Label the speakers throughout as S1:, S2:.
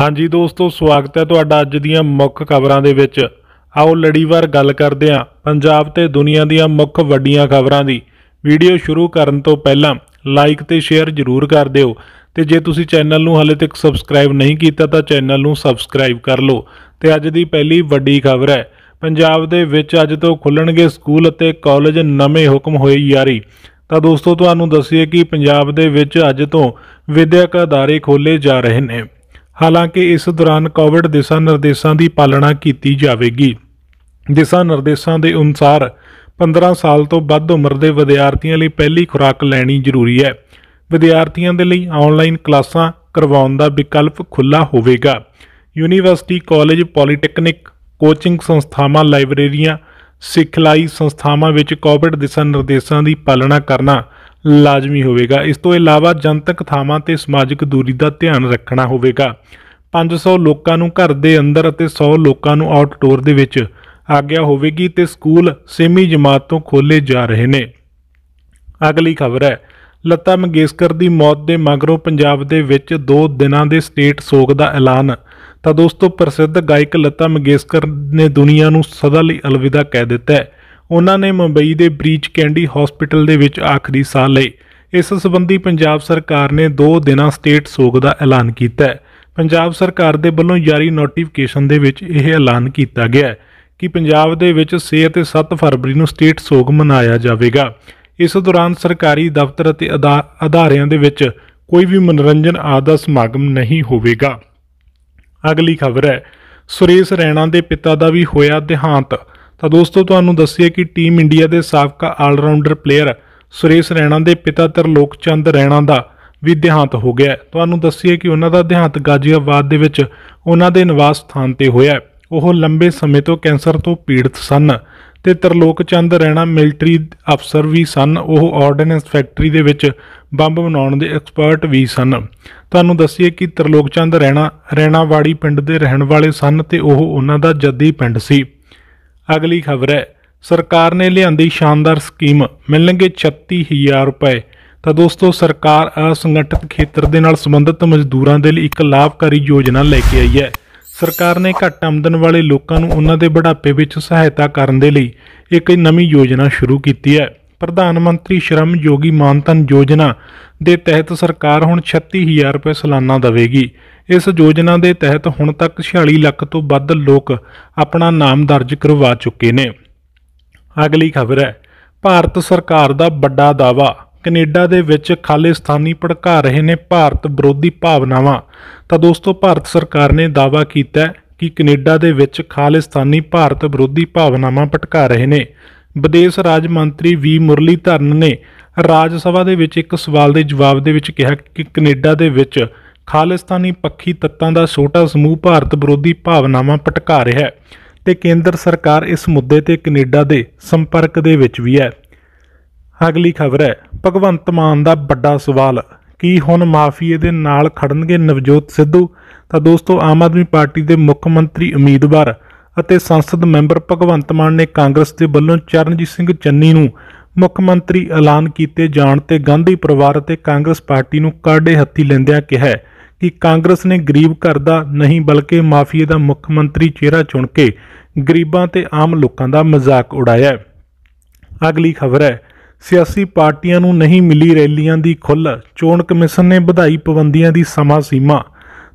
S1: ਹਾਂਜੀ ਦੋਸਤੋ ਸਵਾਗਤ ਹੈ ਤੁਹਾਡਾ ਅੱਜ ਦੀਆਂ ਮੁੱਖ ਖਬਰਾਂ ਦੇ ਵਿੱਚ ਆਓ ਲੜੀਵਾਰ ਗੱਲ ਕਰਦੇ ਹਾਂ ਪੰਜਾਬ ਤੇ ਦੁਨੀਆ ਦੀਆਂ ਮੁੱਖ ਵੱਡੀਆਂ ਖਬਰਾਂ ਦੀ ਵੀਡੀਓ ਸ਼ੁਰੂ ਕਰਨ ਤੋਂ ਪਹਿਲਾਂ ਲਾਈਕ ਤੇ ਸ਼ੇਅਰ ਜ਼ਰੂਰ ਕਰ ਦਿਓ ਤੇ ਜੇ ਤੁਸੀਂ ਚੈਨਲ ਨੂੰ ਹਾਲੇ ਤੱਕ ਸਬਸਕ੍ਰਾਈਬ ਨਹੀਂ ਕੀਤਾ ਤਾਂ ਚੈਨਲ ਨੂੰ ਸਬਸਕ੍ਰਾਈਬ ਕਰ ਲਓ ਤੇ ਅੱਜ ਦੀ ਪਹਿਲੀ ਵੱਡੀ ਖਬਰ ਹੈ ਪੰਜਾਬ ਦੇ ਵਿੱਚ ਅੱਜ ਤੋਂ ਖੁੱਲਣਗੇ ਸਕੂਲ ਅਤੇ ਕਾਲਜ ਨਵੇਂ ਹੁਕਮ ਹੋਏ ਯਾਰੀ ਤਾਂ ਦੋਸਤੋ ਤੁਹਾਨੂੰ ਦੱਸੀਏ ਕਿ ਪੰਜਾਬ ਦੇ ਵਿੱਚ ਅੱਜ ਤੋਂ ਵਿਦਿਅਕ ਅਦਾਰੇ ਖੋਲੇ ਜਾ ਰਹੇ ਨੇ ਹਾਲਾਂਕਿ ਇਸ ਦੌਰਾਨ ਕੋਵਿਡ ਦਿਸ਼ਾ ਨਿਰਦੇਸ਼ਾਂ ਦੀ ਪਾਲਣਾ ਕੀਤੀ ਜਾਵੇਗੀ ਦਿਸ਼ਾ ਨਿਰਦੇਸ਼ਾਂ ਦੇ ਅਨੁਸਾਰ 15 ਸਾਲ ਤੋਂ ਵੱਧ ਉਮਰ ਦੇ ਵਿਦਿਆਰਥੀਆਂ ਲਈ ਪਹਿਲੀ ਖੁਰਾਕ ਲੈਣੀ ਜ਼ਰੂਰੀ ਹੈ ਵਿਦਿਆਰਥੀਆਂ ਦੇ ਲਈ ਆਨਲਾਈਨ ਕਲਾਸਾਂ ਕਰਵਾਉਣ ਦਾ ਵਿਕਲਪ ਖੁੱਲਾ ਹੋਵੇਗਾ ਯੂਨੀਵਰਸਿਟੀ ਕਾਲਜ ਪੋਲੀਟੈਕਨਿਕ ਕੋਚਿੰਗ ਸੰਸਥਾਵਾਂ ਲਾਇਬ੍ਰੇਰੀਆਂ ਸਿੱਖਲਾਈ ਸੰਸਥਾਵਾਂ ਵਿੱਚ ਕੋਵਿਡ ਦਿਸ਼ਾ ਨਿਰਦੇਸ਼ਾਂ ਦੀ ਪਾਲਣਾ ਕਰਨਾ ਲਾਜ਼ਮੀ ਹੋਵੇਗਾ ਇਸ ਤੋਂ ਇਲਾਵਾ ਜਨਤਕ ਥਾਵਾਂ ਤੇ ਸਮਾਜਿਕ ਦੂਰੀ ਦਾ ਧਿਆਨ ਰੱਖਣਾ ਹੋਵੇਗਾ 500 ਲੋਕਾਂ ਨੂੰ ਘਰ ਦੇ ਅੰਦਰ ਅਤੇ 100 ਲੋਕਾਂ ਨੂੰ ਆਊਟਡੋਰ ਦੇ ਵਿੱਚ ਆਗਿਆ ਹੋਵੇਗੀ ਤੇ ਸਕੂਲ ਸੇਮੀ ਜਮਾਤ ਤੋਂ ਖੋਲੇ ਜਾ ਰਹੇ ਨੇ ਅਗਲੀ ਖਬਰ ਹੈ ਲਤਾ ਮੰਗੇਸ਼ਕਰ ਦੀ ਮੌਤ ਦੇ ਮਗਰੋਂ ਪੰਜਾਬ ਦੇ ਵਿੱਚ 2 ਦਿਨਾਂ ਦੇ ਸਟੇਟ ਸੋਗ ਦਾ ਐਲਾਨ ਤਾਂ ਦੋਸਤੋ ਪ੍ਰਸਿੱਧ ਗਾਇਕ ਲਤਾ ਮੰਗੇਸ਼ਕਰ ਨੇ ਦੁਨੀਆ ਨੂੰ ਸਦਾ ਲਈ ਅਲਵਿਦਾ ਕਹਿ ਦਿੱਤਾ ਹੈ ਉਹਨਾਂ ਨੇ ਮੁੰਬਈ ਦੇ ਬ੍ਰੀਚ ਕੈਂਡੀ ਹਸਪੀਟਲ ਦੇ ਵਿੱਚ ਆਖਰੀ ਸਾਹ ਲਏ ਇਸ ਸਬੰਧੀ ਪੰਜਾਬ ਸਰਕਾਰ ਨੇ 2 ਦਿਨਾਂ ਸਟੇਟ ਸੋਗ ਦਾ ਐਲਾਨ ਕੀਤਾ ਹੈ ਪੰਜਾਬ ਸਰਕਾਰ ਦੇ ਵੱਲੋਂ ਜਾਰੀ ਨੋਟੀਫਿਕੇਸ਼ਨ ਦੇ ਵਿੱਚ ਇਹ ਐਲਾਨ ਕੀਤਾ ਗਿਆ ਹੈ ਕਿ ਪੰਜਾਬ ਦੇ ਵਿੱਚ 6 ਅਤੇ 7 ਫਰਵਰੀ ਨੂੰ ਸਟੇਟ ਸੋਗ ਮਨਾਇਆ ਜਾਵੇਗਾ ਇਸ ਦੌਰਾਨ ਸਰਕਾਰੀ ਦਫ਼ਤਰ ਅਤੇ ਅਦਾਰਿਆਂ ਦੇ ਵਿੱਚ ਕੋਈ ਵੀ ਮਨੋਰੰਜਨ ਆਦਿ ਸਮਾਗਮ ਨਹੀਂ ਹੋਵੇਗਾ ਅਗਲੀ ਖਬਰ ਹੈ ਸੁਰੇਸ਼ ਰੈਣਾ ਦੇ ਪਿਤਾ ਦਾ ਵੀ ਹੋਇਆ ਦੇਹਾਂਤ ਤਾਂ ਦੋਸਤੋ ਤੁਹਾਨੂੰ ਦੱਸਿਆ ਕਿ ਟੀਮ ਇੰਡੀਆ ਦੇ ਸਾਬਕਾ ਆਲਰਾਊਂਡਰ ਪਲੇਅਰ ਸੁਰੇਸ਼ ਰੈਣਾ ਦੇ ਪਿਤਾ ਤਰਲੋਕ ਚੰਦ ਰੈਣਾ ਦਾ ਵੀ ਦੇਹਾਂਤ ਹੋ ਗਿਆ ਤੁਹਾਨੂੰ ਦੱਸਿਆ ਕਿ ਉਹਨਾਂ ਦਾ ਦੇਹਾਂਤ ਗਾਜ਼ੀਆਬਾਦ ਦੇ ਵਿੱਚ ਉਹਨਾਂ ਦੇ ਨਿਵਾਸ ਸਥਾਨ ਤੇ ਹੋਇਆ ਉਹ ਲੰਬੇ ਸਮੇਂ ਤੋਂ ਕੈਂਸਰ ਤੋਂ ਪੀੜਤ ਸਨ ਤੇ ਤਰਲੋਕ ਚੰਦ ਰੈਣਾ ਮਿਲਟਰੀ ਅਫਸਰ ਵੀ ਸਨ ਉਹ ਆਰਡੀਨੈਂਸ ਫੈਕਟਰੀ ਦੇ ਵਿੱਚ ਬੰਬ ਬਣਾਉਣ ਦੇ ਐਕਸਪਰਟ ਵੀ ਸਨ ਤੁਹਾਨੂੰ ਦੱਸਿਏ ਕਿ ਤਰਲੋਕ ਚੰਦ ਰੈਣਾ ਰੈਣਾਵਾੜੀ ਪਿੰਡ ਦੇ ਰਹਿਣ ਵਾਲੇ ਸਨ ਤੇ ਉਹ ਉਹਨਾਂ ਦਾ ਜੱਦੀ ਪਿੰਡ ਸੀ ਅਗਲੀ ਖਬਰ ਹੈ ਸਰਕਾਰ ਨੇ ਲਿਆਂਦੀ ਸ਼ਾਨਦਾਰ ਸਕੀਮ ਮਿਲਣਗੇ 36000 ਰੁਪਏ ਤਾਂ ਦੋਸਤੋ ਸਰਕਾਰ ਅਸੰਗਠਿਤ ਖੇਤਰ ਦੇ ਨਾਲ ਸੰਬੰਧਿਤ ਮਜ਼ਦੂਰਾਂ ਦੇ ਲਈ ਇੱਕ ਲਾਭਕਾਰੀ ਯੋਜਨਾ ਲੈ ਕੇ ਆਈ ਹੈ ਸਰਕਾਰ ਨੇ ਘੱਟ ਆਮਦਨ ਵਾਲੇ ਲੋਕਾਂ ਨੂੰ ਉਹਨਾਂ ਦੇ ਬੁਢਾਪੇ ਵਿੱਚ ਸਹਾਇਤਾ ਕਰਨ ਦੇ ਲਈ ਇੱਕ ਨਵੀਂ ਯੋਜਨਾ ਸ਼ੁਰੂ ਕੀਤੀ ਹੈ ਪ੍ਰਧਾਨ ਮੰਤਰੀ ਸ਼ਰਮ ਯੋਗੀ ਮਾਨਤਨ ਯੋਜਨਾ ਦੇ ਤਹਿਤ ਸਰਕਾਰ ਹੁਣ 36000 ਰੁਪਏ ਸਾਲਾਨਾ ਦੇਵੇਗੀ ਇਸ ਯੋਜਨਾ ਦੇ ਤਹਿਤ ਹੁਣ ਤੱਕ 46 ਲੱਖ ਤੋਂ ਵੱਧ ਲੋਕ ਆਪਣਾ ਨਾਮ ਦਰਜ ਕਰਵਾ ਚੁੱਕੇ ਨੇ ਅਗਲੀ ਖਬਰ ਹੈ ਭਾਰਤ ਸਰਕਾਰ ਦਾ ਵੱਡਾ ਦਾਵਾ ਕੈਨੇਡਾ ਦੇ ਵਿੱਚ ਖਾਲਿਸਤਾਨੀ ਭੜਕਾ ਰਹੇ ਨੇ ਭਾਰਤ ਵਿਰੋਧੀ ਭਾਵਨਾਵਾਂ ਤਾਂ ਦੋਸਤੋ ਭਾਰਤ ਸਰਕਾਰ ਨੇ ਦਾਵਾ ਕੀਤਾ ਕਿ ਕੈਨੇਡਾ ਦੇ ਵਿੱਚ ਖਾਲਿਸਤਾਨੀ ਭਾਰਤ ਵਿਰੋਧੀ ਭਾਵਨਾਵਾਂ ਭਟਕਾ ਰਹੇ ਨੇ ਵਿਦੇਸ਼ ਰਾਜ ਮੰਤਰੀ ਵੀ ਮੁਰਲੀ ਧਰਨ ਨੇ ਰਾਜ ਸਭਾ ਦੇ ਵਿੱਚ ਇੱਕ ਸਵਾਲ ਦੇ ਜਵਾਬ ਦੇ ਵਿੱਚ ਕਿਹਾ ਕਿ ਕੈਨੇਡਾ ਦੇ ਵਿੱਚ ਖਾਲਿਸਤਾਨੀ ਪੱਖੀ ਤੱਤਾਂ ਦਾ ਛੋਟਾ ਸਮੂਹ ਭਾਰਤ ਵਿਰੋਧੀ ਭਾਵਨਾਵਾਂ ਪਟਕਾ ਰਿਹਾ ਹੈ ਤੇ ਕੇਂਦਰ ਸਰਕਾਰ ਇਸ ਮੁੱਦੇ ਤੇ ਕੈਨੇਡਾ ਦੇ ਸੰਪਰਕ ਦੇ ਵਿੱਚ ਵੀ ਹੈ ਅਗਲੀ ਖਬਰ ਹੈ ਭਗਵੰਤ ਮਾਨ ਦਾ ਵੱਡਾ ਸਵਾਲ ਕੀ ਹੁਣ ਮਾਫੀਏ ਦੇ ਨਾਲ ਖੜਨਗੇ ਨਵਜੋਤ ਸਿੱਧੂ ਤਾਂ ਦੋਸਤੋ ਆਮ ਆਦਮੀ ਪਾਰਟੀ ਦੇ ਮੁੱਖ ਮੰਤਰੀ ਉਮੀਦਵਾਰ ਅਤੇ ਸੰਸਦ ਮੈਂਬਰ ਭਗਵੰਤ ਮਾਨ ਨੇ ਕਾਂਗਰਸ ਦੇ ਵੱਲੋਂ ਚਰਨਜੀਤ ਸਿੰਘ ਚੰਨੀ ਨੂੰ ਮੁੱਖ ਮੰਤਰੀ ਐਲਾਨ ਕੀਤੇ ਜਾਣ ਤੇ ਗਾਂਧੀ ਪਰਿਵਾਰ ਅਤੇ ਕਾਂਗਰਸ ਪਾਰਟੀ ਨੂੰ ਕਾੜੇ ਹੱਥੀ ਲੈਂਦਿਆਂ ਕਿਹਾ ਹੈ ਕਿ ਕਾਂਗਰਸ ਨੇ ਗਰੀਬ ਘਰ ਦਾ ਨਹੀਂ ਬਲਕਿ ਮਾਫੀਏ ਦਾ ਮੁੱਖ ਮੰਤਰੀ ਚਿਹਰਾ ਚੁਣ ਕੇ ਗਰੀਬਾਂ ਤੇ ਆਮ ਲੋਕਾਂ ਦਾ ਮਜ਼ਾਕ ਉਡਾਇਆ ਹੈ ਅਗਲੀ ਖਬਰ ਹੈ ਸਿਆਸੀ ਪਾਰਟੀਆਂ ਨੂੰ ਨਹੀਂ ਮਿਲੀ ਰੈਲੀਆਂ ਦੀ ਖੁੱਲ ਚੋਣ ਕਮਿਸ਼ਨ ਨੇ ਵਧਾਈ ਪਾਬੰਦੀਆਂ ਦੀ ਸਮਾਂ ਸੀਮਾ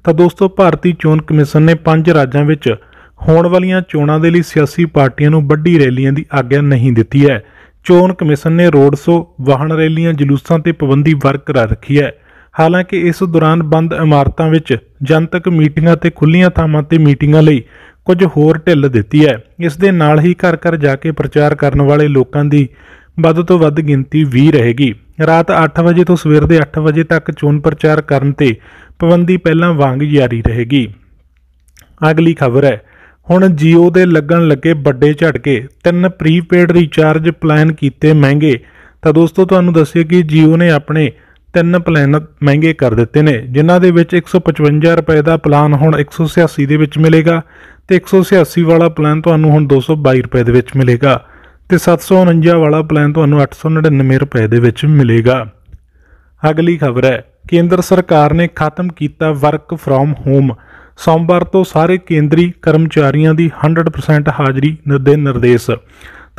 S1: ਤਾਂ ਦੋਸਤੋ ਭਾਰਤੀ ਚੋਣ ਕਮਿਸ਼ਨ ਨੇ ਪੰਜ ਰਾਜਾਂ ਵਿੱਚ ਹੋਣ ਵਾਲੀਆਂ ਚੋਣਾਂ ਦੇ ਲਈ ਸਿਆਸੀ ਪਾਰਟੀਆਂ ਨੂੰ ਵੱਡੀ ਰੈਲੀਆਂ ਦੀ ਆਗਿਆ ਨਹੀਂ ਦਿੱਤੀ ਹੈ ਚੋਣ ਕਮਿਸ਼ਨ ਨੇ ਰੋਡ ਸ਼ੋ ਵਾਹਨ ਰੈਲੀਆਂ ਜਲੂਸਾਂ ਤੇ ਪਾਬੰਦੀ ਵਰਕਰਾਰ ਰੱਖੀ ਹੈ ਹਾਲਾਂਕਿ ਇਸ ਦੌਰਾਨ ਬੰਦ ਇਮਾਰਤਾਂ ਵਿੱਚ ਜਨਤਕ ਮੀਟਿੰਗਾਂ ਤੇ ਖੁੱਲੀਆਂ ਥਾਵਾਂ ਤੇ ਮੀਟਿੰਗਾਂ ਲਈ ਕੁਝ ਹੋਰ ਢਿੱਲ ਦਿੱਤੀ ਹੈ ਇਸ ਦੇ ਨਾਲ ਹੀ ਘਰ-ਘਰ ਜਾ ਕੇ ਪ੍ਰਚਾਰ ਕਰਨ ਵਾਲੇ ਲੋਕਾਂ ਦੀ ਵੱਧ ਤੋਂ ਵੱਧ ਗਿਣਤੀ ਵੀ ਰਹੇਗੀ ਰਾਤ 8 ਵਜੇ ਤੋਂ ਸਵੇਰ ਦੇ 8 ਵਜੇ ਤੱਕ ਚੋਣ ਪ੍ਰਚਾਰ ਕਰਨ ਤੇ ਪਾਬੰਦੀ ਪਹਿਲਾਂ ਵਾਂਗ ਜਾਰੀ ਰਹੇਗੀ ਅਗਲੀ ਖਬਰ ਹੈ ਹੁਣ Jio ਦੇ ਲੱਗਣ ਲੱਗੇ ਵੱਡੇ ਝਟਕੇ ਤਿੰਨ ਪ੍ਰੀਪੇਡ ਰੀਚਾਰਜ ਪਲਾਨ ਕੀਤੇ ਮਹਿੰਗੇ ਤਾਂ ਦੋਸਤੋ ਤੁਹਾਨੂੰ ਦੱਸਿਆ ਕਿ Jio ਨੇ ਆਪਣੇ ਤਿੰਨ ਪਲਾਨ ਮਹਿੰਗੇ ਕਰ ਦਿੱਤੇ ਨੇ ਜਿਨ੍ਹਾਂ ਦੇ ਵਿੱਚ 155 ਰੁਪਏ ਦਾ ਪਲਾਨ ਹੁਣ 186 ਦੇ ਵਿੱਚ ਮਿਲੇਗਾ ਤੇ 186 ਵਾਲਾ ਪਲਾਨ ਤੁਹਾਨੂੰ ਹੁਣ 222 ਰੁਪਏ ਦੇ ਵਿੱਚ ਮਿਲੇਗਾ ਤੇ 749 ਵਾਲਾ ਪਲਾਨ ਤੁਹਾਨੂੰ 899 ਰੁਪਏ ਦੇ ਵਿੱਚ ਮਿਲੇਗਾ ਅਗਲੀ ਖਬਰ ਹੈ ਕੇਂਦਰ ਸਰਕਾਰ ਨੇ ਖਤਮ ਕੀਤਾ ਵਰਕ ਫਰੋਮ ਹੋਮ ਸੋਮਵਾਰ ਤੋਂ ਸਾਰੇ ਕੇਂਦਰੀ ਕਰਮਚਾਰੀਆਂ ਦੀ 100% ਹਾਜ਼ਰੀ ਦੇ ਨਿਰਦੇਸ਼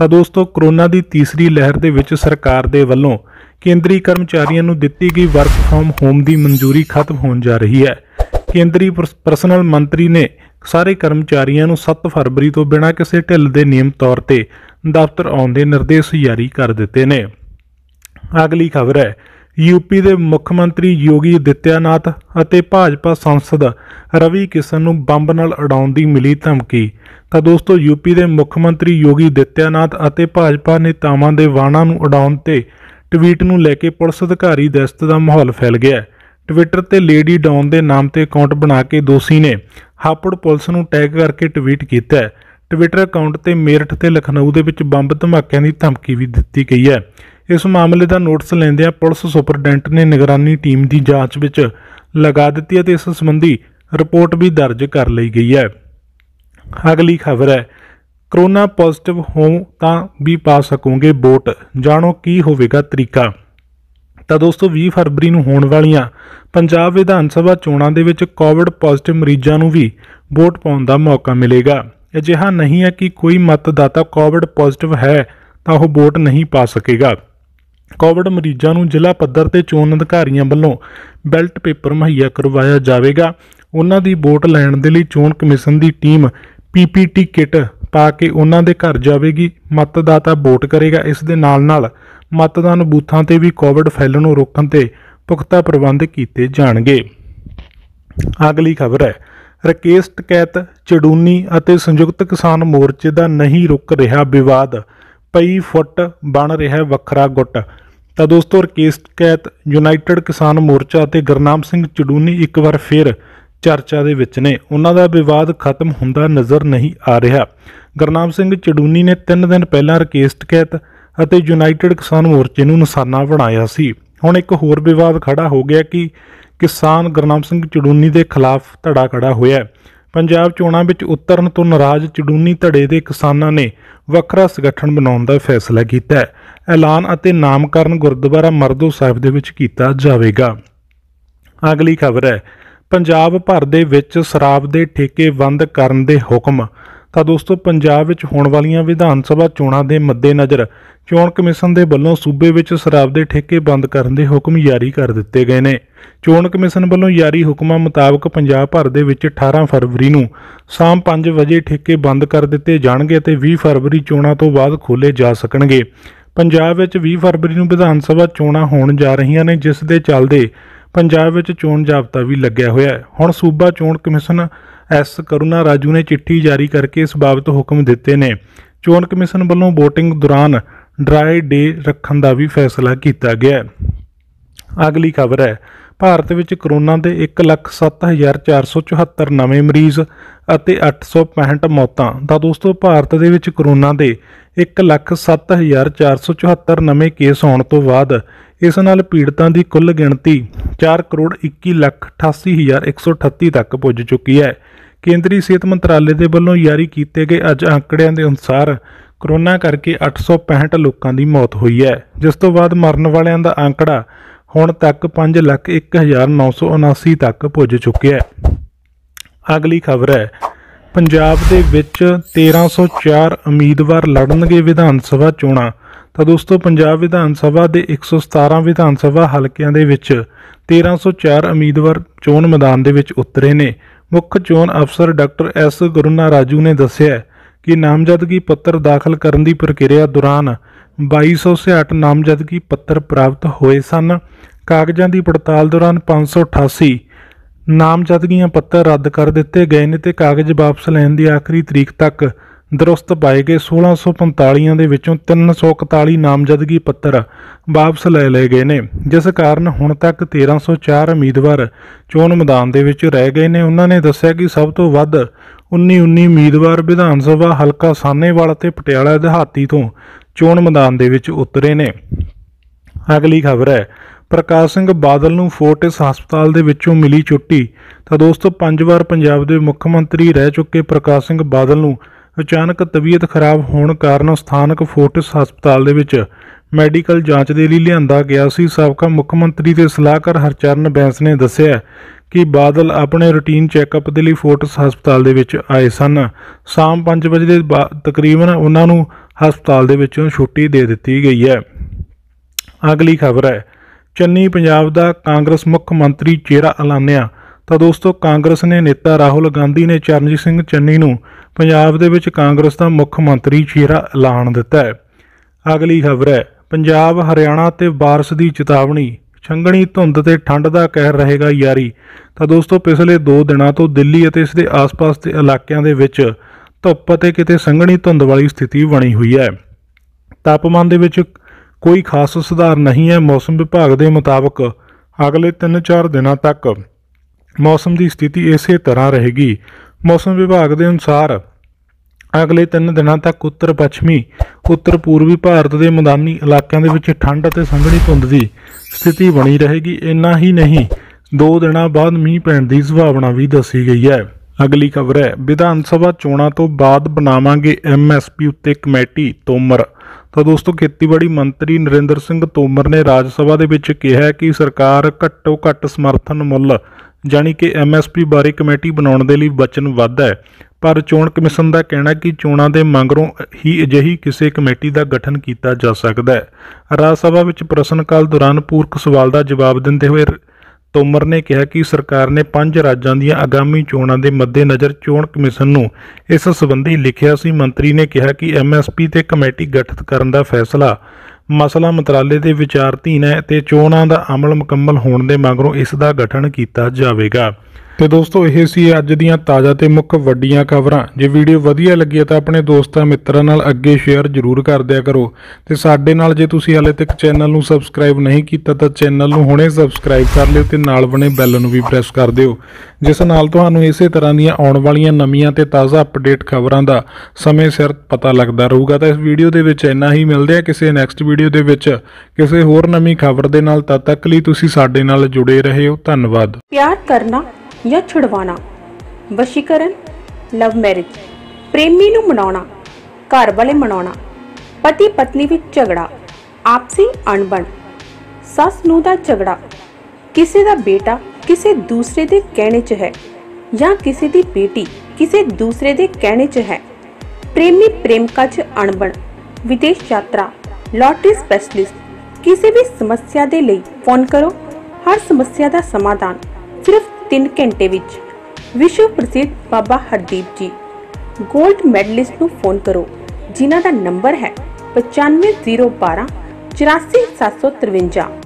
S1: ਤਾਂ ਦੋਸਤੋ ਕਰੋਨਾ ਦੀ ਤੀਸਰੀ ਲਹਿਰ ਦੇ ਵਿੱਚ ਸਰਕਾਰ ਦੇ ਵੱਲੋਂ ਕੇਂਦਰੀ ਕਰਮਚਾਰੀਆਂ ਨੂੰ ਦਿੱਤੀ ਗਈ ਵਰਕ ਫਰਮ ਹੋਮ ਦੀ ਮਨਜ਼ੂਰੀ ਖਤਮ ਹੋਣ ਜਾ ਰਹੀ ਹੈ ਕੇਂਦਰੀ ਪਰਸਨਲ ਮੰਤਰੀ ਨੇ ਸਾਰੇ ਕਰਮਚਾਰੀਆਂ ਨੂੰ 7 ਫਰਵਰੀ ਤੋਂ ਬਿਨਾਂ ਕਿਸੇ ਢਿੱਲ ਦੇ ਨਿਯਮ ਤੌਰ ਤੇ ਦਫ਼ਤਰ ਆਉਣ ਦੇ ਨਿਰਦੇਸ਼ ਜਾਰੀ ਕਰ ਦਿੱਤੇ ਨੇ ਅਗਲੀ ਖਬਰ ਹੈ ਯੂਪੀ ਦੇ ਮੁੱਖ ਮੰਤਰੀ ਯੋਗੀ ਦਿੱਤਿਆਨਾਥ ਅਤੇ ਭਾਜਪਾ ਸੰਸਦ ਰਵੀ ਕਿਸ਼ਨ ਨੂੰ ਬੰਬ ਨਾਲ ਉਡਾਉਣ ਦੀ ਮਿਲੀ ਧਮਕੀ ਤਾਂ ਦੋਸਤੋ ਯੂਪੀ ਦੇ ਮੁੱਖ ਮੰਤਰੀ ਯੋਗੀ ਦਿੱਤਿਆਨਾਥ ਅਤੇ ਭਾਜਪਾ ਨੇਤਾਵਾਂ ਦੇ ਵਾਣਾਂ ਨੂੰ ਉਡਾਉਣ ਤੇ ਟਵੀਟ ਨੂੰ ਲੈ ਕੇ ਪੁਲਿਸ ਅਧਿਕਾਰੀ ਦਸਤ ਦਾ ਮਾਹੌਲ ਫੈਲ ਗਿਆ ਟਵਿੱਟਰ ਤੇ ਲੇਡੀ ਡੌਨ ਦੇ ਨਾਮ ਤੇ ਅਕਾਊਂਟ ਬਣਾ ਕੇ ਦੋਸ਼ੀ ਨੇ ਹਾਪੜ ਪੁਲਿਸ ਨੂੰ ਟੈਗ ਕਰਕੇ ਟਵੀਟ ਕੀਤਾ ਟਵਿੱਟਰ ਅਕਾਊਂਟ ਤੇ ਮੇਰਠ ਤੇ ਲਖਨਊ ਦੇ ਵਿੱਚ ਬੰਬ ਧਮਾਕਿਆਂ ਦੀ ਧਮਕੀ ਵੀ ਦਿੱਤੀ ਗਈ ਹੈ ਇਸ ਮਾਮਲੇ ਦਾ ਨੋਟਿਸ ਲੈਂਦਿਆਂ ਪੁਲਿਸ ਸੁਪਰਡੈਂਟ ਨੇ ਨਿਗਰਾਨੀ ਟੀਮ ਦੀ ਜਾਂਚ ਵਿੱਚ ਲਗਾ ਦਿੱਤੀ ਅਤੇ ਇਸ ਸੰਬੰਧੀ ਰਿਪੋਰਟ ਵੀ ਦਰਜ ਕਰ ਲਈ ਗਈ ਹੈ ਅਗਲੀ ਖਬਰ ਹੈ ਕਰੋਨਾ ਪੋਜ਼ਿਟਿਵ ਹੋ ਤਾਂ ਵੀ ਪਾ ਸਕੋਗੇ ਵੋਟ ਜਾਣੋ ਕੀ ਹੋਵੇਗਾ ਤਰੀਕਾ ਤਾਂ ਦੋਸਤੋ 20 ਫਰਵਰੀ ਨੂੰ ਹੋਣ ਵਾਲੀਆਂ ਪੰਜਾਬ ਵਿਧਾਨ ਸਭਾ ਚੋਣਾਂ ਦੇ ਵਿੱਚ ਕੋਵਿਡ ਪੋਜ਼ਿਟਿਵ ਮਰੀਜ਼ਾਂ ਨੂੰ ਵੀ ਵੋਟ ਪਾਉਣ ਦਾ ਮੌਕਾ ਮਿਲੇਗਾ ਅਜਿਹਾ ਨਹੀਂ ਹੈ ਕਿ ਕੋਈ ਮਤਦਾਤਾ ਕੋਵਿਡ ਪੋਜ਼ਿਟਿਵ ਹੈ ਤਾਂ ਉਹ ਵੋਟ ਨਹੀਂ ਪਾ ਸਕੇਗਾ ਕੋਵਿਡ ਮਰੀਜ਼ਾਂ ਨੂੰ ਜ਼ਿਲ੍ਹਾ ਪੱਧਰ ਤੇ ਚੋਣ ਅਧਿਕਾਰੀਆਂ ਵੱਲੋਂ ਬੈਲਟ ਪੇਪਰ ਮੁਹੱਈਆ ਕਰਵਾਇਆ ਜਾਵੇਗਾ ਉਹਨਾਂ ਦੀ ਵੋਟ ਲੈਣ ਦੇ ਲਈ ਚੋਣ ਕਮਿਸ਼ਨ ਦੀ ਟੀਮ ਪੀਪੀਟੀ ਕਿੱਟ ਪਾ ਕੇ ਉਹਨਾਂ ਦੇ ਘਰ ਜਾਵੇਗੀ ਮਤਦਾਤਾ ਵੋਟ ਕਰੇਗਾ ਇਸ ਦੇ ਨਾਲ ਨਾਲ ਮਤਦਾਨ ਬੂਥਾਂ ਤੇ ਵੀ ਕੋਵਿਡ ਫੈਲਣ ਨੂੰ ਰੋਕਣ ਤੇ ਪੁਖਤਾ ਪ੍ਰਬੰਧ ਕੀਤੇ ਜਾਣਗੇ ਅਗਲੀ ਖਬਰ ਹੈ ਰਕੇਸ਼ ਟਕੈਤ ਚੜੂਨੀ ਅਤੇ ਸੰਯੁਕਤ ਕਿਸਾਨ ਮੋਰਚੇ ਦਾ ਨਹੀਂ ਰੁਕ ਰਿਹਾ ਵਿਵਾਦ ਪਈ ਫੁੱਟ ਬਣ ਰਿਹਾ ਵੱਖਰਾ ਗੁੱਟ ਤਾਂ ਦੋਸਤੋ ਰਕੇਸ਼ ਟਕੈਤ ਯੂਨਾਈਟਿਡ ਕਿਸਾਨ ਮੋਰਚਾ ਅਤੇ ਗਰਨਾਮ ਸਿੰਘ ਚੜੂਨੀ ਇੱਕ ਵਾਰ ਫਿਰ ਚਰਚਾ ਦੇ ਵਿੱਚ ਨੇ ਉਹਨਾਂ ਦਾ ਵਿਵਾਦ ਖਤਮ ਹੁੰਦਾ ਨਜ਼ਰ ਨਹੀਂ ਆ ਰਿਹਾ ਗਰਨਾਮ ਸਿੰਘ ਚਡੂਨੀ ਨੇ 3 ਦਿਨ ਪਹਿਲਾਂ ਰਿਕਵੈਸਟ ਕੀਤਾ ਅਤੇ ਯੂਨਾਈਟਿਡ ਕਿਸਾਨ ਮੋਰਚੇ ਨੂੰ ਨਿਸ਼ਾਨਾ ਬਣਾਇਆ ਸੀ ਹੁਣ ਇੱਕ ਹੋਰ ਵਿਵਾਦ ਖੜਾ ਹੋ ਗਿਆ ਕਿ ਕਿਸਾਨ ਗਰਨਾਮ ਸਿੰਘ ਚਡੂਨੀ ਦੇ ਖਿਲਾਫ ਧੜਾ ਖੜਾ ਹੋਇਆ ਪੰਜਾਬ ਚੋਣਾਂ ਵਿੱਚ ਉਤਰਨ ਤੋਂ ਨਾਰਾਜ਼ ਚਡੂਨੀ ਧੜੇ ਦੇ ਕਿਸਾਨਾਂ ਨੇ ਵੱਖਰਾ ਸੰਗਠਨ ਬਣਾਉਣ ਦਾ ਫੈਸਲਾ ਕੀਤਾ ਹੈ ਐਲਾਨ ਅਤੇ ਨਾਮਕਰਨ ਗੁਰਦੁਆਰਾ ਮਰਦੋ ਸਾਹਿਬ ਦੇ ਵਿੱਚ ਕੀਤਾ ਜਾਵੇਗਾ ਅਗਲੀ ਖਬਰ ਹੈ ਪੰਜਾਬ ਭਰ ਦੇ ਵਿੱਚ ਸ਼ਰਾਬ ਦੇ ਠੇਕੇ ਬੰਦ ਕਰਨ ਦੇ ਹੁਕਮ ਤਾਂ ਦੋਸਤੋ ਪੰਜਾਬ ਵਿੱਚ ਹੋਣ ਵਾਲੀਆਂ ਵਿਧਾਨ ਸਭਾ ਚੋਣਾਂ ਦੇ ਮੱਦੇਨਜ਼ਰ ਚੋਣ ਕਮਿਸ਼ਨ ਦੇ ਵੱਲੋਂ ਸੂਬੇ ਵਿੱਚ ਸ਼ਰਾਬ ਦੇ ਠੇਕੇ ਬੰਦ ਕਰਨ ਦੇ ਹੁਕਮ ਜਾਰੀ ਕਰ ਦਿੱਤੇ ਗਏ ਨੇ ਚੋਣ ਕਮਿਸ਼ਨ ਵੱਲੋਂ ਜਾਰੀ ਹੁਕਮਾਂ ਮੁਤਾਬਕ ਪੰਜਾਬ ਭਰ ਦੇ ਵਿੱਚ 18 ਫਰਵਰੀ ਨੂੰ ਸ਼ਾਮ 5 ਵਜੇ ਠੇਕੇ ਬੰਦ ਕਰ ਦਿੱਤੇ ਜਾਣਗੇ ਅਤੇ 20 ਫਰਵਰੀ ਚੋਣਾਂ ਤੋਂ ਬਾਅਦ ਖੋਲੇ ਜਾ ਸਕਣਗੇ ਪੰਜਾਬ ਵਿੱਚ 20 ਫਰਵਰੀ ਨੂੰ ਵਿਧਾਨ ਸਭਾ ਚੋਣਾਂ ਹੋਣ ਜਾ ਰਹੀਆਂ ਨੇ ਜਿਸ ਦੇ ਚੱਲਦੇ ਪੰਜਾਬ ਵਿੱਚ ਚੋਣ ਜਾਬਤਾ ਵੀ ਲੱਗਿਆ ਹੋਇਆ ਹੈ ਹੁਣ ਸੂਬਾ ਚੋਣ ਕਮਿਸ਼ਨ ਐਸ ਕਰੁਣਾ ਰਾਜੂ ਨੇ ਚਿੱਠੀ ਜਾਰੀ ਕਰਕੇ ਇਸ ਬਾਬਤ ਹੁਕਮ ਦਿੱਤੇ ਨੇ ਚੋਣ ਕਮਿਸ਼ਨ ਵੱਲੋਂ VOTING ਦੌਰਾਨ ਡਰਾਈ ਡੇ ਰੱਖਣ ਦਾ ਵੀ ਫੈਸਲਾ ਕੀਤਾ ਗਿਆ ਅਗਲੀ ਖਬਰ ਹੈ ਭਾਰਤ ਵਿੱਚ ਕਰੋਨਾ ਦੇ 107474 ਨਵੇਂ ਮਰੀਜ਼ ਅਤੇ 865 ਮੌਤਾਂ ਤਾਂ ਦੋਸਤੋ ਭਾਰਤ ਦੇ ਵਿੱਚ ਕਰੋਨਾ ਦੇ 107474 ਨਵੇਂ ਕੇਸ ਆਉਣ ਤੋਂ ਬਾਅਦ ਇਸ ਨਾਲ ਪੀੜਤਾਂ ਦੀ ਕੁੱਲ ਗਿਣਤੀ 4 ਕਰੋੜ 21 ਲੱਖ 88138 ਤੱਕ ਪੁੱਜ ਚੁੱਕੀ ਹੈ ਕੇਂਦਰੀ ਸਿਹਤ ਮੰਤਰਾਲੇ ਦੇ ਵੱਲੋਂ ਜਾਰੀ ਕੀਤੇ ਗਏ ਅੱਜ ਅੰਕੜਿਆਂ ਦੇ ਅਨੁਸਾਰ ਕਰੋਨਾ ਕਰਕੇ 865 ਲੋਕਾਂ ਦੀ ਮੌਤ ਹੋਈ ਹੈ ਜਿਸ ਤੋਂ ਬਾਅਦ ਮਰਨ ਵਾਲਿਆਂ ਦਾ ਅੰਕੜਾ ਹੁਣ ਤੱਕ 5,019,979 ਤੱਕ ਪੁੱਜ ਚੁੱਕਿਆ ਹੈ ਅਗਲੀ ਖਬਰ ਹੈ ਪੰਜਾਬ ਦੇ ਵਿੱਚ 1304 ਉਮੀਦਵਾਰ ਲੜਨਗੇ ਵਿਧਾਨ ਸਭਾ ਚੋਣਾਂ ਤਾਂ ਦੋਸਤੋ ਪੰਜਾਬ ਵਿਧਾਨ ਸਭਾ ਦੇ 117 ਵਿਧਾਨ ਸਭਾ ਹਲਕਿਆਂ ਦੇ ਵਿੱਚ 1304 ਉਮੀਦਵਾਰ ਚੋਣ ਮੈਦਾਨ ਦੇ ਵਿੱਚ ਉਤਰੇ ਨੇ ਮੁੱਖ ਚੋਣ ਅਫਸਰ ਡਾਕਟਰ ਐਸ ਗੁਰੂਨਾ ਰਾਜੂ ਨੇ ਦੱਸਿਆ ਕਿ ਨਾਮਜ਼ਦਗੀ ਪੱਤਰ ਦਾਖਲ ਕਰਨ ਦੀ ਪ੍ਰਕਿਰਿਆ ਦੌਰਾਨ 2268 ਨਾਮਜ਼ਦਗੀ ਪੱਤਰ ਪ੍ਰਾਪਤ ਹੋਏ ਸਨ ਕਾਗਜ਼ਾਂ ਦੀ ਪੜਤਾਲ ਦੌਰਾਨ 588 ਨਾਮਜ਼ਦਗੀਆਂ ਪੱਤਰ ਰੱਦ ਕਰ ਦਿੱਤੇ ਗਏ ਨੇ ਤੇ ਕਾਗਜ਼ ਵਾਪਸ ਲੈਣ ਦੀ ਆਖਰੀ ਤਰੀਕ ਤੱਕ ਦਰਸਤ ਪਾਏ ਗਏ 1645 ਦੇ ਵਿੱਚੋਂ 341 ਨਾਮਜ਼ਦਗੀ ਪੱਤਰ ਵਾਪਸ ਲੈ ਲਏ ਗਏ ਨੇ ਜਿਸ ਕਾਰਨ ਹੁਣ ਤੱਕ 1304 ਉਮੀਦਵਾਰ ਚੋਣ ਮੈਦਾਨ ਦੇ ਵਿੱਚ ਰਹਿ ਗਏ ਨੇ ਉਹਨਾਂ ਨੇ ਦੱਸਿਆ ਕਿ ਸਭ ਤੋਂ ਵੱਧ 1919 ਉਮੀਦਵਾਰ ਵਿਧਾਨ ਸਭਾ ਹਲਕਾ ਸਾਨੇਵਾਲ ਅਤੇ ਪਟਿਆਲਾ ਦਿਹਾਤੀ ਤੋਂ ਚੋਣ ਮੈਦਾਨ ਦੇ ਵਿੱਚ ਉਤਰੇ ਨੇ ਅਗਲੀ ਖਬਰ ਹੈ ਪ੍ਰਕਾਸ਼ ਸਿੰਘ ਬਾਦਲ ਨੂੰ ਫੋਰਟਿਸ ਹਸਪਤਾਲ ਦੇ ਵਿੱਚੋਂ ਮਿਲੀ ਛੁੱਟੀ ਤਾਂ ਦੋਸਤੋ ਪੰਜ ਵਾਰ ਪੰਜਾਬ ਦੇ ਮੁੱਖ ਮੰਤਰੀ ਰਹਿ ਚੁੱਕੇ ਪ੍ਰਕਾਸ਼ ਸਿੰਘ ਬਾਦਲ ਨੂੰ ਅਚਾਨਕ ਤਬੀਅਤ ਖਰਾਬ ਹੋਣ ਕਾਰਨ ਸਥਾਨਕ ਫੋਰਟਿਸ ਹਸਪਤਾਲ ਦੇ ਵਿੱਚ ਮੈਡੀਕਲ ਜਾਂਚ ਦੇ ਲਈ ਲਿਆਂਦਾ ਗਿਆ ਸੀ ਸਾਬਕਾ ਮੁੱਖ ਮੰਤਰੀ ਤੇ ਸਲਾਹਕਾਰ ਹਰਚਰਨ ਬੈਂਸ ਨੇ ਦੱਸਿਆ ਕਿ ਬਾਦਲ ਆਪਣੇ ਰੁਟੀਨ ਚੈੱਕਅਪ ਦੇ ਲਈ ਫੋਰਟਿਸ ਹਸਪਤਾਲ ਦੇ ਵਿੱਚ ਆਏ ਸਨ ਸ਼ਾਮ 5 ਵਜੇ ਦੇ ਤਕਰੀਬਨ ਉਹਨਾਂ ਨੂੰ ਹਸਪਤਾਲ ਦੇ ਵਿੱਚੋਂ ਛੁੱਟੀ ਦੇ ਦਿੱਤੀ ਗਈ ਹੈ ਅਗਲੀ ਖਬਰ ਹੈ ਚੰਨੀ ਪੰਜਾਬ ਦਾ ਕਾਂਗਰਸ ਮੁੱਖ ਮੰਤਰੀ ਚਿਹਰਾ ਐਲਾਨਿਆ ਤਾਂ ਦੋਸਤੋ ਕਾਂਗਰਸ ਨੇ ਨੇਤਾ ਰਾਹੁਲ ਗਾਂਧੀ ਨੇ ਚਰਨਜੀਤ ਸਿੰਘ ਚੰਨੀ ਨੂੰ ਪੰਜਾਬ ਦੇ ਵਿੱਚ ਕਾਂਗਰਸ ਦਾ ਮੁੱਖ ਮੰਤਰੀ ਚਿਹਰਾ ਐਲਾਨ ਦਿੱਤਾ ਹੈ ਅਗਲੀ ਖਬਰ ਹੈ ਪੰਜਾਬ ਹਰਿਆਣਾ ਤੇ ਬਾਰਸ ਦੀ ਚੇਤਾਵਨੀ ਛੰਗਣੀ ਧੁੰਦ ਤੇ ਠੰਡ ਦਾ ਕਹਿਰ ਰਹੇਗਾ ਯਾਰੀ ਤਾਂ ਦੋਸਤੋ ਪਿਛਲੇ 2 ਦਿਨਾਂ ਤੋਂ ਦਿੱਲੀ ਅਤੇ ਇਸ ਦੇ ਆਸ-ਪਾਸ ਦੇ ਇਲਾਕਿਆਂ ਦੇ ਵਿੱਚ ਧੁੱਪ ਅਤੇ ਕਿਤੇ ਸੰਘਣੀ ਧੁੰਦ ਵਾਲੀ ਸਥਿਤੀ ਬਣੀ ਹੋਈ ਹੈ ਤਾਪਮਾਨ ਦੇ ਵਿੱਚ ਕੋਈ ਖਾਸ ਸੁਧਾਰ ਨਹੀਂ ਹੈ ਮੌਸਮ ਵਿਭਾਗ ਦੇ ਮੁਤਾਬਕ ਅਗਲੇ 3-4 ਦਿਨਾਂ ਤੱਕ ਮੌਸਮ ਦੀ ਸਥਿਤੀ ਇਸੇ ਤਰ੍ਹਾਂ ਰਹੇਗੀ ਮੌਸਮ ਵਿਭਾਗ ਦੇ ਅਨੁਸਾਰ ਅਗਲੇ 3 ਦਿਨਾਂ ਤੱਕ ਉੱਤਰ ਪੱਛਮੀ ਉੱਤਰ ਪੂਰਬੀ ਭਾਰਤ ਦੇ ਮੈਦਾਨੀ ਇਲਾਕਿਆਂ ਦੇ ਵਿੱਚ ਠੰਡ ਅਤੇ ਸੰਘਣੀ ਧੁੰਦ ਦੀ ਸਥਿਤੀ ਬਣੀ ਰਹੇਗੀ ਇੰਨਾ ਹੀ ਨਹੀਂ 2 ਦਿਨਾਂ ਬਾਅਦ ਮੀਂਹ ਪੈਣ ਦੀ ਸੰਭਾਵਨਾ ਵੀ ਦੱਸੀ ਗਈ ਹੈ ਅਗਲੀ ਖਬਰ ਹੈ ਵਿਧਾਨ ਸਭਾ ਚੋਣਾਂ ਤੋਂ ਬਾਅਦ ਬਣਾਵਾਂਗੇ ਐਮਐਸਪੀ ਉੱਤੇ ਕਮੇਟੀ ਤੋਮਰ ਤਾਂ ਦੋਸਤੋ ਖੇਤੀਬਾੜੀ ਮੰਤਰੀ ਨਰਿੰਦਰ ਸਿੰਘ ਤੋਮਰ ਨੇ ਰਾਜ ਸਭਾ ਦੇ ਵਿੱਚ ਕਿਹਾ ਕਿ ਸਰਕਾਰ ਘੱਟੋ ਘੱਟ ਸਮਰਥਨ ਮੁੱਲ ਜਾਨੀ ਕਿ ਐਮਐਸਪੀ ਬਾਰੇ ਕਮੇਟੀ ਬਣਾਉਣ ਦੇ ਲਈ ਵੱਧ ਹੈ ਪਰ ਚੋਣ ਕਮਿਸ਼ਨ ਦਾ ਕਹਿਣਾ ਕਿ ਚੋਣਾਂ ਦੇ ਮੰਗਰੋਂ ਹੀ ਅਜਿਹੀ ਕਿਸੇ ਕਮੇਟੀ ਦਾ ਗਠਨ ਕੀਤਾ ਜਾ ਸਕਦਾ ਹੈ ਰਾਜ ਸਭਾ ਵਿੱਚ ਪ੍ਰਸ਼ਨ ਕਾਲ ਦੌਰਾਨ ਪੂਰਕ ਸਵਾਲ ਦਾ ਜਵਾਬ ਦਿੰਦੇ ਹੋਏ ਤੋਮਰ ਨੇ ਕਿਹਾ ਕਿ ਸਰਕਾਰ ਨੇ ਪੰਜ ਰਾਜਾਂ ਦੀਆਂ ਆਗਾਮੀ ਚੋਣਾਂ ਦੇ ਮੱਦੇਨਜ਼ਰ ਚੋਣ ਕਮਿਸ਼ਨ ਨੂੰ ਇਸ ਸੰਬੰਧੀ ਲਿਖਿਆ ਸੀ ਮੰਤਰੀ ਨੇ ਕਿਹਾ ਕਿ ਐਮਐਸਪੀ ਤੇ ਕਮੇਟੀ ਗਠਿਤ ਕਰਨ ਦਾ ਫੈਸਲਾ ਮਸਲਾ ਮੰਤਰਾਲੇ ਦੇ ਵਿਚਾਰਧੀਨ ਹੈ ਤੇ ਚੋਣਾਂ ਦਾ ਅਮਲ ਮੁਕੰਮਲ ਹੋਣ ਦੇ ਮਗਰੋਂ ਇਸ ਦਾ ਗਠਨ ਕੀਤਾ ਜਾਵੇਗਾ ਤੇ ਦੋਸਤੋ ਇਹ ਸੀ ਅੱਜ ਦੀਆਂ ਤਾਜ਼ਾ ਤੇ ਮੁੱਖ ਵੱਡੀਆਂ ਖਬਰਾਂ ਜੇ ਵੀਡੀਓ ਵਧੀਆ ਲੱਗੀ ਤਾਂ ਆਪਣੇ ਦੋਸਤਾਂ ਮਿੱਤਰਾਂ ਨਾਲ ਅੱਗੇ ਸ਼ੇਅਰ ਜ਼ਰੂਰ ਕਰ ਦਿਆ ਕਰੋ ਤੇ ਸਾਡੇ ਨਾਲ ਜੇ ਤੁਸੀਂ ਹਾਲੇ ਤੱਕ ਚੈਨਲ ਨੂੰ ਸਬਸਕ੍ਰਾਈਬ ਨਹੀਂ ਕੀਤਾ ਤਾਂ ਚੈਨਲ ਨੂੰ ਹੁਣੇ ਸਬਸਕ੍ਰਾਈਬ ਕਰ ਲਿਓ ਤੇ ਨਾਲ ਬਣੇ ਬੈਲ ਨੂੰ ਵੀ ਪ੍ਰੈਸ ਕਰ ਦਿਓ ਜਿਸ ਨਾਲ ਤੁਹਾਨੂੰ ਇਸੇ ਤਰ੍ਹਾਂ ਦੀਆਂ ਆਉਣ ਵਾਲੀਆਂ ਨਵੀਆਂ ਤੇ ਤਾਜ਼ਾ ਅਪਡੇਟ ਖਬਰਾਂ ਦਾ ਸਮੇਂ ਸਿਰ ਪਤਾ ਲੱਗਦਾ ਰਹੂਗਾ ਤਾਂ ਇਸ ਵੀਡੀਓ ਦੇ ਵਿੱਚ ਇੰਨਾ ਹੀ ਮਿਲਦੇ ਆ ਕਿਸੇ ਨੈਕਸਟ ਵੀਡੀਓ ਦੇ ਵਿੱਚ ਕਿਸੇ ਹੋਰ ਨਵੀਂ ਖਬਰ ਦੇ ਨਾਲ ਤਦ ਤੱਕ ਲਈ ਤੁਸੀਂ ਸਾਡੇ ਨਾਲ ਜੁੜੇ ਰਹੇ ਹੋ ਧੰਨਵਾਦ ਪਿਆਰ ਕਰਨਾ ਜਾਂ ਛੁਡਵਾਉਣਾ ਵਸ਼ੀਕਰਨ ਲਵ ਮੈਰਿਜ ਪ੍ਰੇਮੀ ਨੂੰ ਮਨਾਉਣਾ ਘਰ ਵਾਲੇ ਮਨਾਉਣਾ ਪਤੀ ਪਤਨੀ ਵਿੱਚ ਝਗੜਾ ਆਪਸੀ ਅਣਬਣ ਸੱਸ ਨੂੰ ਦਾ ਝਗੜਾ ਕਿਸੇ ਦਾ ਬੇਟਾ ਕਿਸੇ ਦੂਸਰੇ ਦੇ ਕਹਿਣੇ 'ਚ ਹੈ ਜਾਂ ਕਿਸੇ ਦੀ ਬੇਟੀ ਕਿਸੇ ਦੂਸਰੇ ਦੇ ਕਹਿਣੇ 'ਚ ਹੈ ਪ੍ਰੇਮੀ ਪ੍ਰੇਮਿਕਾ 'ਚ ਅਣਬਣ ਵਿਦੇਸ਼ ਯਾਤਰਾ ਲੋਟਰੀ ਸਪੈਸ਼ਲਿਸਟ ਕਿਸੇ ਵੀ ਸਮੱਸਿਆ ਦੇ ਲਈ ਫੋਨ ਕਰੋ ਹਰ ਸਮੱਸਿਆ ਦਾ ਸਮਾਧਾਨ ਸਿਰਫ 3 ਘੰਟੇ ਵਿੱਚ ਵਿਸ਼ਵ ਪ੍ਰਸਿੱਧ ਬਾਬਾ ਹਰਦੀਪ ਜੀ 골ਡ ਮੈਡਲਿਸਟ ਨੂੰ ਫੋਨ ਕਰੋ ਜਿਨ੍ਹਾਂ ਦਾ ਨੰਬਰ ਹੈ 95012 84753